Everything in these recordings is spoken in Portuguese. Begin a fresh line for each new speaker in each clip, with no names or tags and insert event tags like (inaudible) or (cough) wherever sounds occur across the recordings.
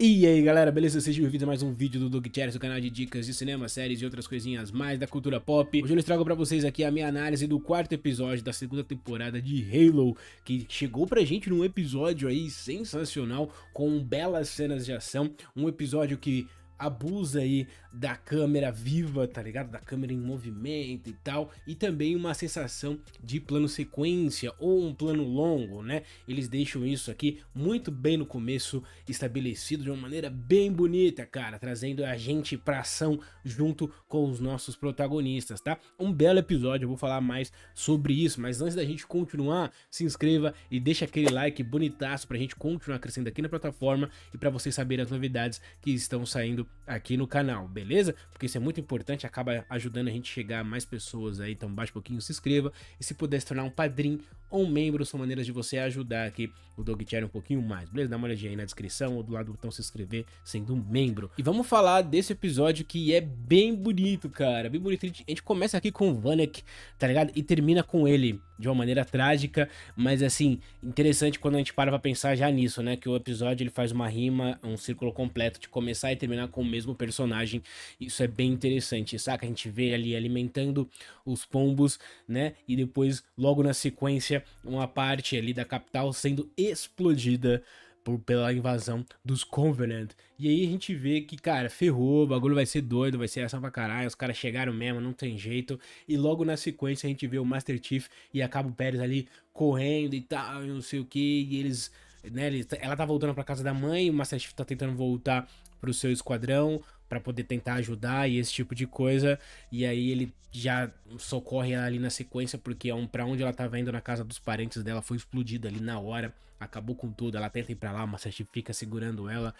E aí galera, beleza? Sejam bem-vindos a mais um vídeo do Doug o canal de dicas de cinema, séries e outras coisinhas mais da cultura pop. Hoje eu trago pra vocês aqui a minha análise do quarto episódio da segunda temporada de Halo, que chegou pra gente num episódio aí sensacional, com belas cenas de ação, um episódio que abusa aí da câmera viva, tá ligado? Da câmera em movimento e tal, e também uma sensação de plano sequência ou um plano longo, né? Eles deixam isso aqui muito bem no começo estabelecido de uma maneira bem bonita, cara, trazendo a gente pra ação junto com os nossos protagonistas, tá? Um belo episódio, eu vou falar mais sobre isso, mas antes da gente continuar, se inscreva e deixa aquele like bonitaço pra gente continuar crescendo aqui na plataforma e para vocês saberem as novidades que estão saindo aqui no canal, beleza? Porque isso é muito importante, acaba ajudando a gente chegar a mais pessoas aí, então baixa um pouquinho, se inscreva e se puder se tornar um padrinho, ou membro são maneiras de você ajudar aqui o Dogchair um pouquinho mais, beleza? Dá uma olhadinha aí na descrição ou do lado do botão se inscrever sendo um membro. E vamos falar desse episódio que é bem bonito, cara, bem bonito. A gente começa aqui com o Vanek, tá ligado? E termina com ele de uma maneira trágica, mas assim, interessante quando a gente para pra pensar já nisso, né? Que o episódio ele faz uma rima, um círculo completo de começar e terminar com o mesmo personagem. Isso é bem interessante, saca? A gente vê ali alimentando os pombos, né? E depois, logo na sequência, uma parte ali da capital sendo explodida por, pela invasão dos Covenant. E aí a gente vê que, cara, ferrou, o bagulho vai ser doido, vai ser essa pra caralho, os caras chegaram mesmo, não tem jeito. E logo na sequência a gente vê o Master Chief e a Cabo Pérez ali correndo e tal, não sei o que, e eles. Né, ela tá voltando pra casa da mãe, o Master Chief tá tentando voltar pro seu esquadrão para poder tentar ajudar e esse tipo de coisa. E aí ele já socorre ela ali na sequência, porque é um para onde ela tava indo na casa dos parentes dela foi explodida ali na hora, acabou com tudo. Ela tenta ir para lá, mas a gente fica segurando ela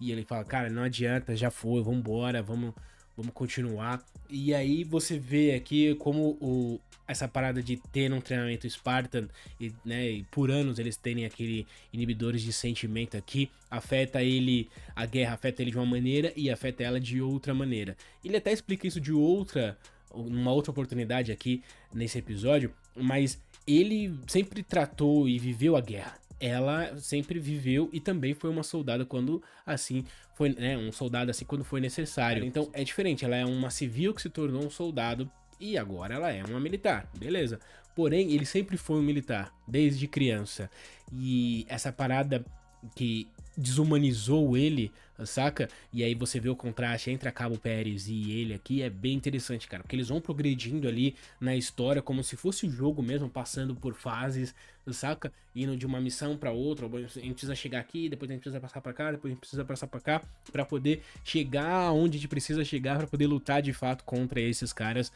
e ele fala: "Cara, não adianta, já foi, vamos embora, vamos vamos continuar. E aí você vê aqui como o, essa parada de ter um treinamento Spartan e, né, e por anos eles terem aquele inibidores de sentimento aqui, afeta ele, a guerra afeta ele de uma maneira e afeta ela de outra maneira. Ele até explica isso de outra, numa outra oportunidade aqui nesse episódio, mas ele sempre tratou e viveu a guerra ela sempre viveu e também foi uma soldada quando assim foi, né, um soldado assim quando foi necessário. Então é diferente, ela é uma civil que se tornou um soldado e agora ela é uma militar, beleza? Porém, ele sempre foi um militar desde criança. E essa parada que desumanizou ele, saca? E aí você vê o contraste entre a Cabo Pérez e ele aqui, é bem interessante, cara, porque eles vão progredindo ali na história como se fosse o jogo mesmo, passando por fases, saca? Indo de uma missão para outra, a gente precisa chegar aqui, depois a gente precisa passar para cá, depois a gente precisa passar para cá, para poder chegar onde a gente precisa chegar para poder lutar de fato contra esses caras,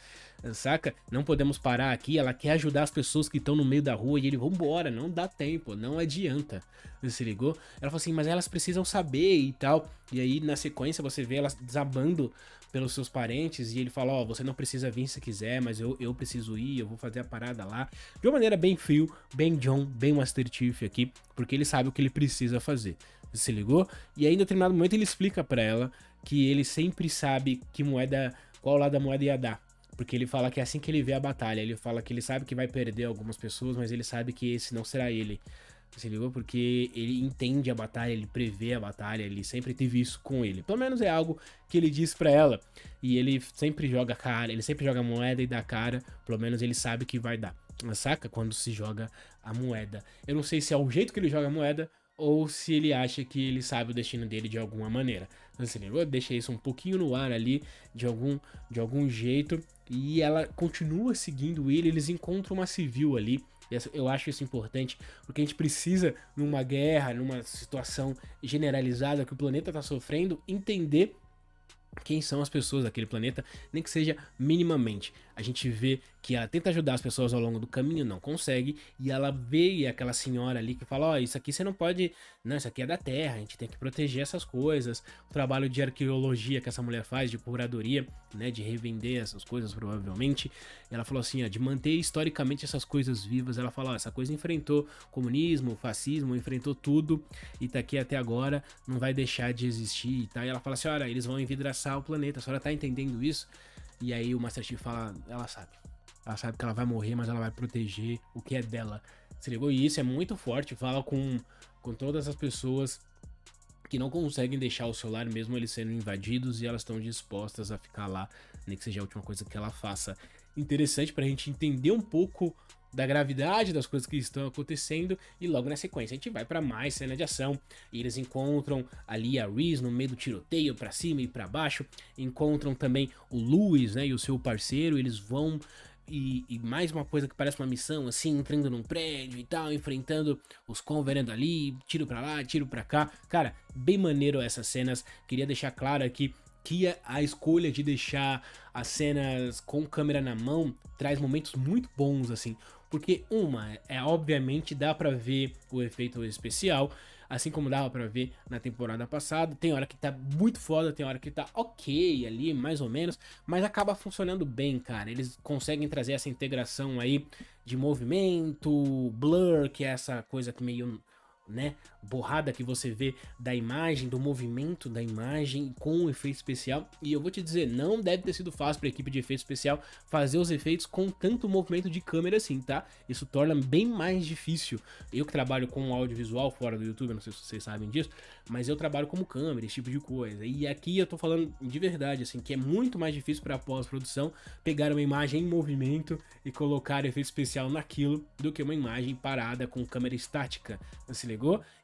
saca? Não podemos parar aqui, ela quer ajudar as pessoas que estão no meio da rua e ele, vambora, não dá tempo, não adianta, se ligou? Ela falou assim, mas é elas precisam saber e tal. E aí, na sequência, você vê elas desabando pelos seus parentes e ele fala: Ó, oh, você não precisa vir se quiser, mas eu, eu preciso ir, eu vou fazer a parada lá. De uma maneira bem frio, bem John, bem Master Chief aqui, porque ele sabe o que ele precisa fazer. Se ligou? E aí, em determinado momento, ele explica para ela que ele sempre sabe que moeda, qual lado da moeda ia dar. Porque ele fala que é assim que ele vê a batalha. Ele fala que ele sabe que vai perder algumas pessoas, mas ele sabe que esse não será ele. Se ligou? Porque ele entende a batalha, ele prevê a batalha, ele sempre teve isso com ele. Pelo menos é algo que ele diz para ela. E ele sempre joga cara, ele sempre joga moeda e dá cara. Pelo menos ele sabe que vai dar. Saca? Quando se joga a moeda. Eu não sei se é o jeito que ele joga a moeda ou se ele acha que ele sabe o destino dele de alguma maneira. se ligou? Deixa isso um pouquinho no ar ali, de algum, de algum jeito. E ela continua seguindo ele, eles encontram uma civil ali eu acho isso importante, porque a gente precisa, numa guerra, numa situação generalizada que o planeta está sofrendo, entender quem são as pessoas daquele planeta, nem que seja minimamente a gente vê que ela tenta ajudar as pessoas ao longo do caminho, não consegue, e ela veio aquela senhora ali que fala: Ó, oh, isso aqui você não pode. Não, né, isso aqui é da terra, a gente tem que proteger essas coisas. O trabalho de arqueologia que essa mulher faz, de curadoria, né, de revender essas coisas, provavelmente. Ela falou assim: ó, de manter historicamente essas coisas vivas. Ela fala: ó, essa coisa enfrentou comunismo, fascismo, enfrentou tudo, e tá aqui até agora, não vai deixar de existir e tal. Tá. E ela fala assim: olha, eles vão envidraçar o planeta, a senhora tá entendendo isso? E aí o Master Chief fala, ela sabe. Ela sabe que ela vai morrer, mas ela vai proteger o que é dela. Se ligou? E isso é muito forte. Fala com, com todas as pessoas que não conseguem deixar o celular mesmo eles sendo invadidos e elas estão dispostas a ficar lá, nem que seja a última coisa que ela faça. Interessante para a gente entender um pouco da gravidade das coisas que estão acontecendo e logo na sequência a gente vai para mais cena de ação. E eles encontram ali a Reese no meio do tiroteio para cima e para baixo, encontram também o Lewis, né, e o seu parceiro, eles vão e, e, mais uma coisa que parece uma missão, assim, entrando num prédio e tal, enfrentando os converendo ali, tiro para lá, tiro para cá. Cara, bem maneiro essas cenas. Queria deixar claro aqui que a escolha de deixar as cenas com câmera na mão traz momentos muito bons, assim. Porque uma, é obviamente dá para ver o efeito especial, assim como dava para ver na temporada passada. Tem hora que tá muito foda, tem hora que tá ok ali, mais ou menos, mas acaba funcionando bem, cara. Eles conseguem trazer essa integração aí de movimento, blur, que é essa coisa que meio né, borrada que você vê da imagem, do movimento da imagem com o efeito especial. E eu vou te dizer, não deve ter sido fácil para a equipe de efeito especial fazer os efeitos com tanto movimento de câmera assim, tá? Isso torna bem mais difícil. Eu que trabalho com audiovisual fora do YouTube, não sei se vocês sabem disso, mas eu trabalho como câmera, esse tipo de coisa. E aqui eu tô falando de verdade, assim, que é muito mais difícil para pós-produção pegar uma imagem em movimento e colocar efeito especial naquilo do que uma imagem parada com câmera estática.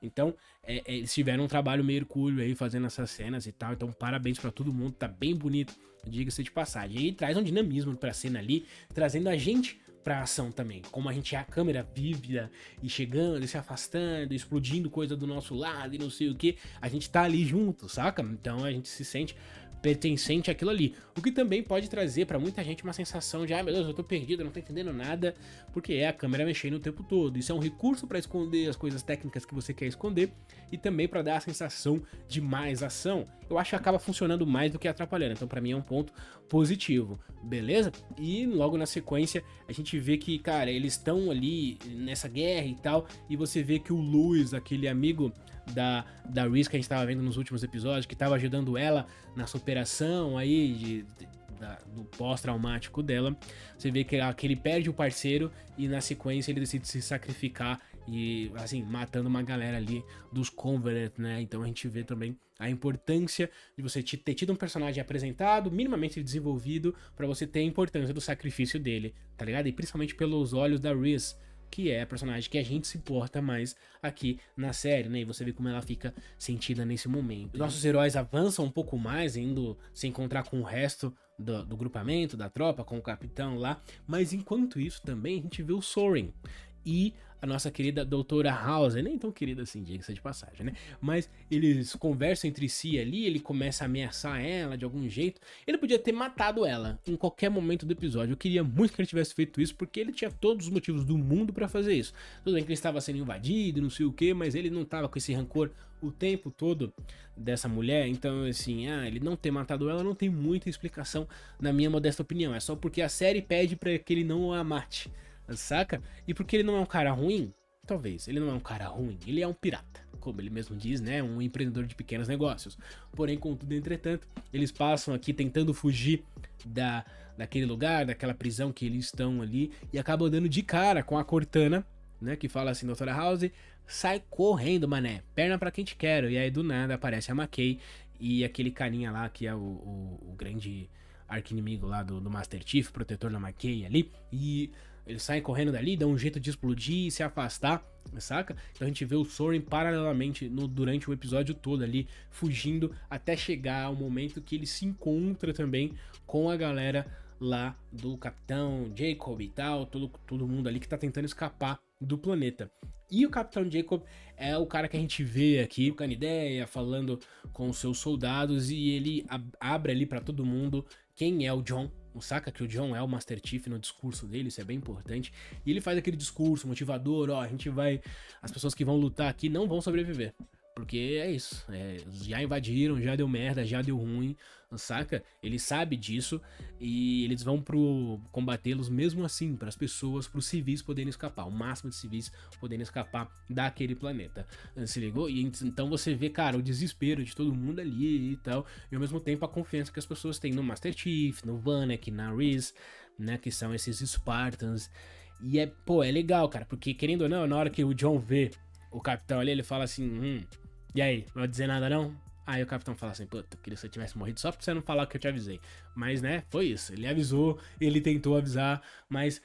Então, é, é, eles tiveram um trabalho mercúrio aí fazendo essas cenas e tal. Então, parabéns para todo mundo, tá bem bonito, diga-se de passagem. E traz um dinamismo pra cena ali, trazendo a gente pra ação também. Como a gente é a câmera vívida e chegando, e se afastando, explodindo coisa do nosso lado e não sei o que. A gente tá ali junto, saca? Então a gente se sente pertencente àquilo ali. O que também pode trazer para muita gente uma sensação de, ah, meu Deus, eu tô perdido, eu não tô entendendo nada, porque é a câmera mexendo o tempo todo. Isso é um recurso para esconder as coisas técnicas que você quer esconder e também para dar a sensação de mais ação. Eu acho que acaba funcionando mais do que atrapalhando, então para mim é um ponto positivo, beleza? E logo na sequência a gente vê que, cara, eles estão ali nessa guerra e tal, e você vê que o Luiz, aquele amigo da, da Reese que a gente tava vendo nos últimos episódios, que tava ajudando ela na super recuperação aí de, de da, do pós-traumático dela, você vê que, ah, que ele perde o parceiro e na sequência ele decide se sacrificar e, assim, matando uma galera ali dos Converant, né? Então a gente vê também a importância de você ter tido um personagem apresentado, minimamente desenvolvido, para você ter a importância do sacrifício dele, tá ligado? E principalmente pelos olhos da Reese, que é a personagem que a gente se importa mais aqui na série, né? E você vê como ela fica sentida nesse momento. Nossos heróis avançam um pouco mais, indo se encontrar com o resto do, do, grupamento, da tropa, com o capitão lá. Mas enquanto isso também a gente vê o Soren, e a nossa querida doutora House, nem tão querida assim, diga-se de passagem, né? Mas eles conversam entre si ali, ele começa a ameaçar ela de algum jeito. Ele podia ter matado ela em qualquer momento do episódio. Eu queria muito que ele tivesse feito isso, porque ele tinha todos os motivos do mundo para fazer isso. Tudo bem que ele estava sendo invadido, não sei o que, mas ele não estava com esse rancor o tempo todo dessa mulher, então assim, ah, ele não ter matado ela não tem muita explicação na minha modesta opinião, é só porque a série pede para que ele não a mate saca? E porque ele não é um cara ruim, talvez, ele não é um cara ruim, ele é um pirata, como ele mesmo diz, né? Um empreendedor de pequenos negócios. Porém, contudo, entretanto, eles passam aqui tentando fugir da, daquele lugar, daquela prisão que eles estão ali, e acabam dando de cara com a Cortana, né? Que fala assim, Doutora House, sai correndo, mané, perna para quem te quero. E aí, do nada, aparece a McKay e aquele carinha lá que é o, o, o grande arquinimigo lá do, do Master Chief, protetor da McKay ali, e eles saem correndo dali, dão um jeito de explodir e se afastar, saca? Então a gente vê o Soren paralelamente no, durante o episódio todo ali, fugindo até chegar ao momento que ele se encontra também com a galera lá do Capitão Jacob e tal, todo, todo mundo ali que tá tentando escapar do planeta. E o Capitão Jacob é o cara que a gente vê aqui, trocando ideia, falando com os seus soldados, e ele ab abre ali para todo mundo quem é o John, Saca que o John é o Master Chief no discurso dele, isso é bem importante. E ele faz aquele discurso motivador, ó, a gente vai. As pessoas que vão lutar aqui não vão sobreviver. Porque é isso. É, já invadiram, já deu merda, já deu ruim, saca? Ele sabe disso e eles vão pro combatê-los mesmo assim, para as pessoas, para os civis poderem escapar, o máximo de civis poderem escapar daquele planeta. Ah, se ligou? E então você vê, cara, o desespero de todo mundo ali e tal, e ao mesmo tempo a confiança que as pessoas têm no Master Chief, no Vanek, na Reese, né, que são esses Spartans. E é, pô, é legal, cara, porque querendo ou não, na hora que o John vê o capitão ali, ele fala assim, hum, e aí, não vai dizer nada não? Aí o capitão fala assim, puta, eu queria que você tivesse morrido só pra você não falar que eu te avisei. Mas, né, foi isso. Ele avisou, ele tentou avisar, mas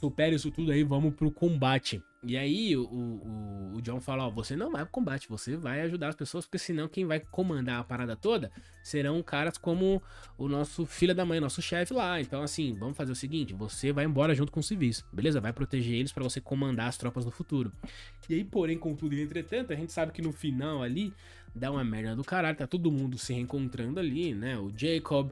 supera isso tudo aí, vamos pro combate. E aí o, o, o John fala, ó, você não vai pro combate, você vai ajudar as pessoas, porque senão quem vai comandar a parada toda serão caras como o nosso filho da mãe, nosso chefe lá. Então assim, vamos fazer o seguinte, você vai embora junto com os civis, beleza? Vai proteger eles para você comandar as tropas no futuro. E aí, porém, contudo e entretanto, a gente sabe que no final ali dá uma merda do caralho, tá todo mundo se reencontrando ali, né? O Jacob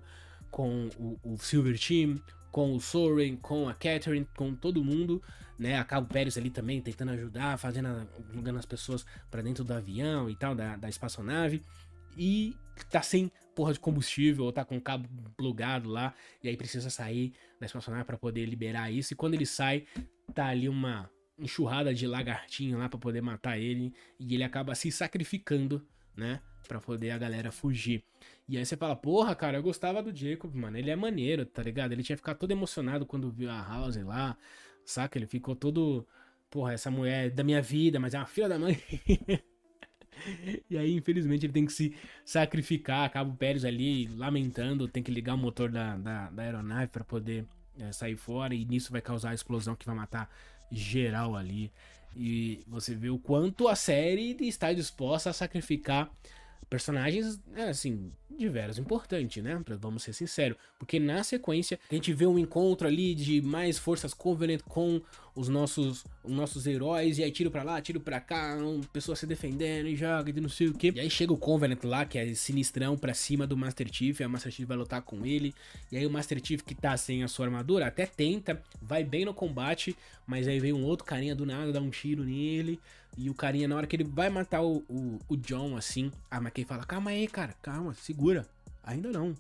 com o, o Silver Team, com o Soren, com a Catherine, com todo mundo, né? A Cabo Pérez ali também tentando ajudar, fazendo, jogando as pessoas para dentro do avião e tal, da, da espaçonave. E tá sem porra de combustível, ou tá com o cabo plugado lá, e aí precisa sair da espaçonave para poder liberar isso. E quando ele sai, tá ali uma enxurrada de lagartinho lá para poder matar ele, e ele acaba se sacrificando né? Pra poder a galera fugir. E aí você fala, porra, cara, eu gostava do Jacob, mano. Ele é maneiro, tá ligado? Ele tinha ficado todo emocionado quando viu a House lá, saca? Ele ficou todo, porra, essa mulher é da minha vida, mas é uma filha da mãe. (laughs) E aí, infelizmente, ele tem que se sacrificar. Acaba o Pérez ali lamentando, tem que ligar o motor da, da, da aeronave para poder é, sair fora. E nisso vai causar a explosão que vai matar geral ali. E você vê o quanto a série está disposta a sacrificar Personagens, é, assim, diversos importantes, importante, né? Pra, vamos ser sinceros. Porque na sequência, a gente vê um encontro ali de mais forças Covenant com os nossos, os nossos heróis. E aí tiro pra lá, tiro pra cá, uma pessoa se defendendo e joga de não sei o que. E aí chega o Covenant lá, que é sinistrão, pra cima do Master Chief. E a Master Chief vai lutar com ele. E aí o Master Chief, que tá sem a sua armadura, até tenta, vai bem no combate. Mas aí vem um outro carinha do nada, dá um tiro nele. E o carinha, na hora que ele vai matar o, o, o John, assim, a McKay fala: Calma aí, cara, calma, segura. Ainda não.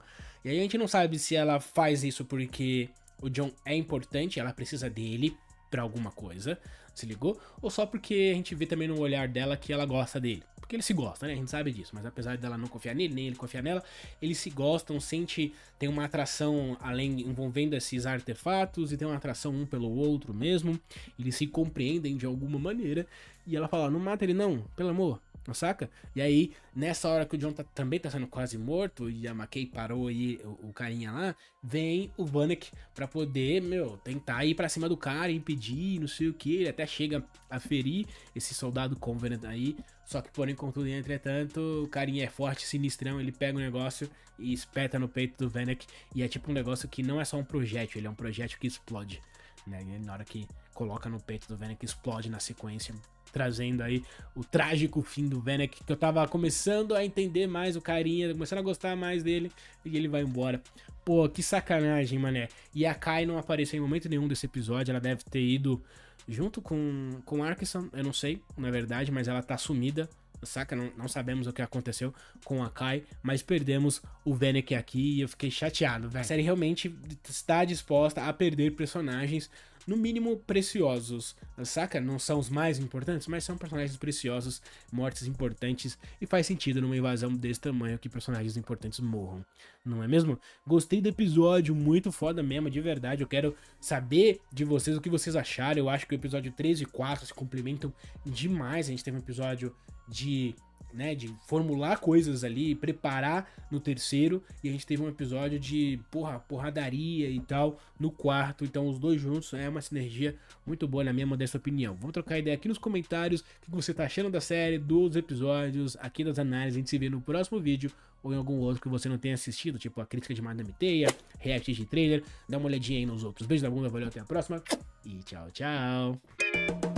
E aí a gente não sabe se ela faz isso porque o John é importante, ela precisa dele, pra alguma coisa, se ligou? Ou só porque a gente vê também no olhar dela que ela gosta dele. Porque ele se gosta, né? A gente sabe disso, mas apesar dela não confiar nele, nem ele confiar nela, eles se gostam, sente, tem uma atração além envolvendo esses artefatos e tem uma atração um pelo outro mesmo. Eles se compreendem de alguma maneira e ela fala: "Não mata ele não, pelo amor, Saca? E aí, nessa hora que o John tá, também tá sendo quase morto e a McKay parou aí o, o carinha lá, vem o Vanek pra poder, meu, tentar ir pra cima do cara, impedir, não sei o que. Ele até chega a ferir esse soldado Covenant aí. Só que, porém, contudo, entretanto, o carinha é forte, sinistrão, ele pega o um negócio e espeta no peito do Vanek. E é tipo um negócio que não é só um projétil, ele é um projétil que explode. Né? Na hora que coloca no peito do Vanek, explode na sequência trazendo aí o trágico fim do Venek, que eu tava começando a entender mais o carinha, começando a gostar mais dele, e ele vai embora. Pô, que sacanagem, mané. E a Kai não apareceu em momento nenhum desse episódio, ela deve ter ido junto com, com Arkison, eu não sei, na verdade, mas ela tá sumida saca? Não, não, sabemos o que aconteceu com a Kai, mas perdemos o Vennec aqui e eu fiquei chateado, velho. A série realmente está disposta a perder personagens no mínimo preciosos, saca? Não são os mais importantes, mas são personagens preciosos, mortes importantes, e faz sentido numa invasão desse tamanho que personagens importantes morram, não é mesmo? Gostei do episódio, muito foda mesmo, de verdade. Eu quero saber de vocês o que vocês acharam. Eu acho que o episódio 3 e 4 se complementam demais. A gente teve um episódio de né? De formular coisas ali, preparar no terceiro. E a gente teve um episódio de porra, porradaria e tal no quarto. Então os dois juntos é uma sinergia muito boa, na minha modesta opinião. Vamos trocar ideia aqui nos comentários o que você tá achando da série, dos episódios, aqui das análises. A gente se vê no próximo vídeo ou em algum outro que você não tenha assistido, tipo a crítica de Madame Teia, react de trailer. Dá uma olhadinha aí nos outros. Beijo da bunda, valeu, até a próxima e tchau, tchau.